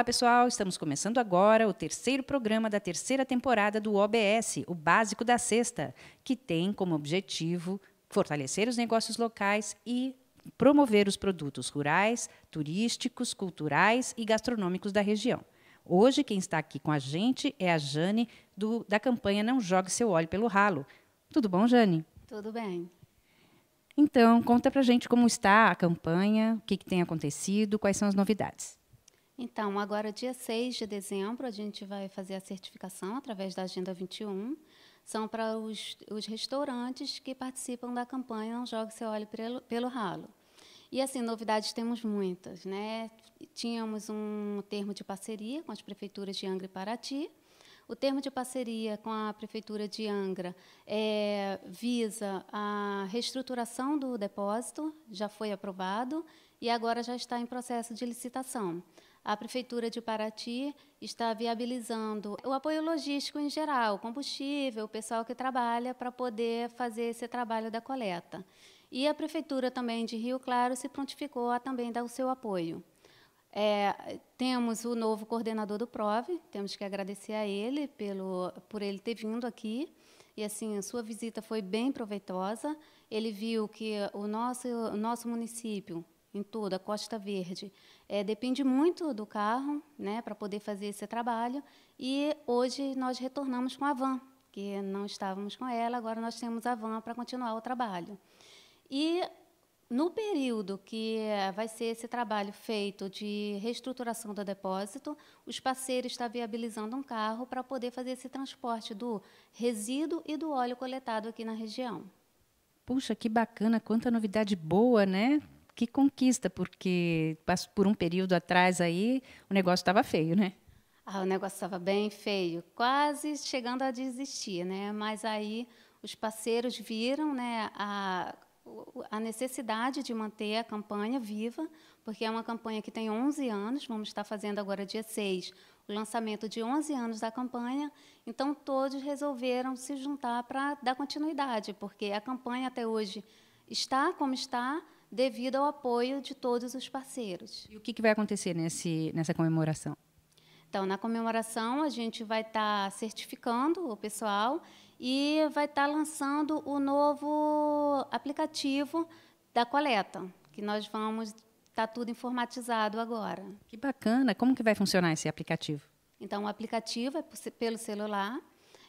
Olá, pessoal! Estamos começando agora o terceiro programa da terceira temporada do OBS, o Básico da Sexta, que tem como objetivo fortalecer os negócios locais e promover os produtos rurais, turísticos, culturais e gastronômicos da região. Hoje, quem está aqui com a gente é a Jane, do, da campanha Não Jogue Seu Óleo pelo Ralo. Tudo bom, Jane? Tudo bem. Então, conta pra gente como está a campanha, o que, que tem acontecido, quais são as novidades. Então, agora, dia 6 de dezembro, a gente vai fazer a certificação através da Agenda 21. São para os, os restaurantes que participam da campanha Não Jogue Seu Óleo pelo, pelo Ralo. E, assim, novidades temos muitas. Né? Tínhamos um termo de parceria com as prefeituras de Angra e Paraty, o termo de parceria com a Prefeitura de Angra é, visa a reestruturação do depósito, já foi aprovado e agora já está em processo de licitação a Prefeitura de Paraty está viabilizando o apoio logístico em geral, combustível, o pessoal que trabalha para poder fazer esse trabalho da coleta. E a Prefeitura também de Rio Claro se prontificou a também dar o seu apoio. É, temos o novo coordenador do PROV, temos que agradecer a ele pelo, por ele ter vindo aqui. E assim, a sua visita foi bem proveitosa. Ele viu que o nosso, o nosso município em toda a Costa Verde. É, depende muito do carro né, para poder fazer esse trabalho. E hoje nós retornamos com a van, que não estávamos com ela, agora nós temos a van para continuar o trabalho. E no período que vai ser esse trabalho feito de reestruturação do depósito, os parceiros estão tá viabilizando um carro para poder fazer esse transporte do resíduo e do óleo coletado aqui na região. Puxa, que bacana, quanta novidade boa, né? que conquista, porque por um período atrás aí o negócio estava feio, né? Ah, o negócio estava bem feio, quase chegando a desistir, né? Mas aí os parceiros viram, né, a, a necessidade de manter a campanha viva, porque é uma campanha que tem 11 anos, vamos estar fazendo agora dia 6, o lançamento de 11 anos da campanha, então todos resolveram se juntar para dar continuidade, porque a campanha até hoje está como está, devido ao apoio de todos os parceiros. E o que, que vai acontecer nesse, nessa comemoração? Então, na comemoração, a gente vai estar tá certificando o pessoal e vai estar tá lançando o novo aplicativo da coleta, que nós vamos estar tá tudo informatizado agora. Que bacana! Como que vai funcionar esse aplicativo? Então, o aplicativo é pelo celular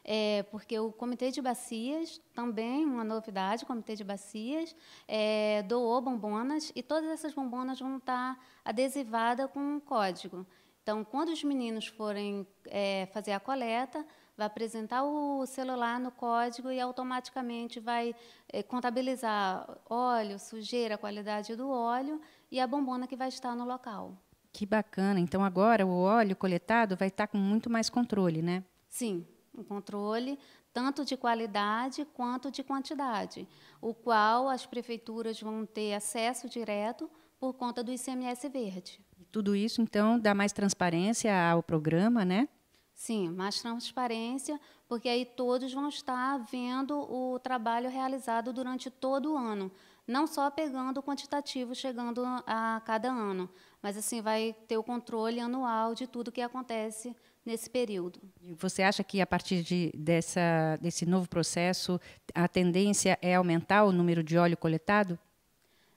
é, porque o Comitê de Bacias, também uma novidade, o Comitê de Bacias, é, doou bombonas e todas essas bombonas vão estar adesivadas com um código. Então, quando os meninos forem é, fazer a coleta, vai apresentar o celular no código e automaticamente vai é, contabilizar óleo, sujeira, qualidade do óleo e a bombona que vai estar no local. Que bacana! Então, agora o óleo coletado vai estar com muito mais controle, né? Sim, um controle tanto de qualidade quanto de quantidade, o qual as prefeituras vão ter acesso direto por conta do ICMS verde. Tudo isso, então, dá mais transparência ao programa, né? Sim, mais transparência, porque aí todos vão estar vendo o trabalho realizado durante todo o ano, não só pegando o quantitativo chegando a cada ano, mas assim vai ter o controle anual de tudo que acontece nesse período. Você acha que a partir de, dessa, desse novo processo a tendência é aumentar o número de óleo coletado?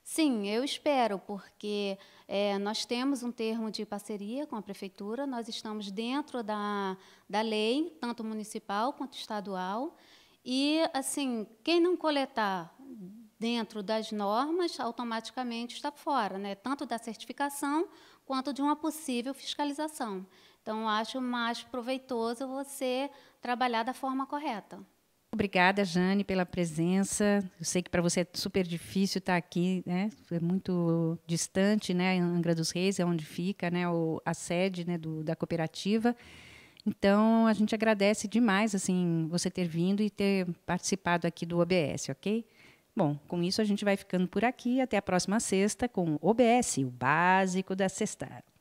Sim, eu espero, porque é, nós temos um termo de parceria com a prefeitura, nós estamos dentro da, da lei, tanto municipal quanto estadual, e assim, quem não coletar dentro das normas, automaticamente está fora, né? tanto da certificação quanto de uma possível fiscalização. Então, acho mais proveitoso você trabalhar da forma correta. Obrigada, Jane, pela presença. Eu sei que para você é super difícil estar aqui, né? É muito distante, né? Angra dos Reis é onde fica, né? O, a sede, né? Do, da cooperativa. Então, a gente agradece demais, assim, você ter vindo e ter participado aqui do OBS, ok? Bom, com isso a gente vai ficando por aqui. Até a próxima sexta com o OBS, o básico da sexta.